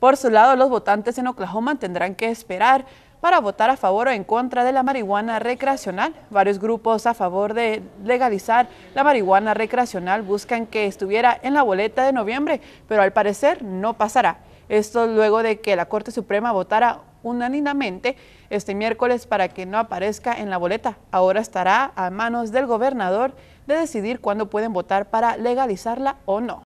Por su lado, los votantes en Oklahoma tendrán que esperar para votar a favor o en contra de la marihuana recreacional. Varios grupos a favor de legalizar la marihuana recreacional buscan que estuviera en la boleta de noviembre, pero al parecer no pasará. Esto luego de que la Corte Suprema votara unánimemente este miércoles para que no aparezca en la boleta. Ahora estará a manos del gobernador de decidir cuándo pueden votar para legalizarla o no.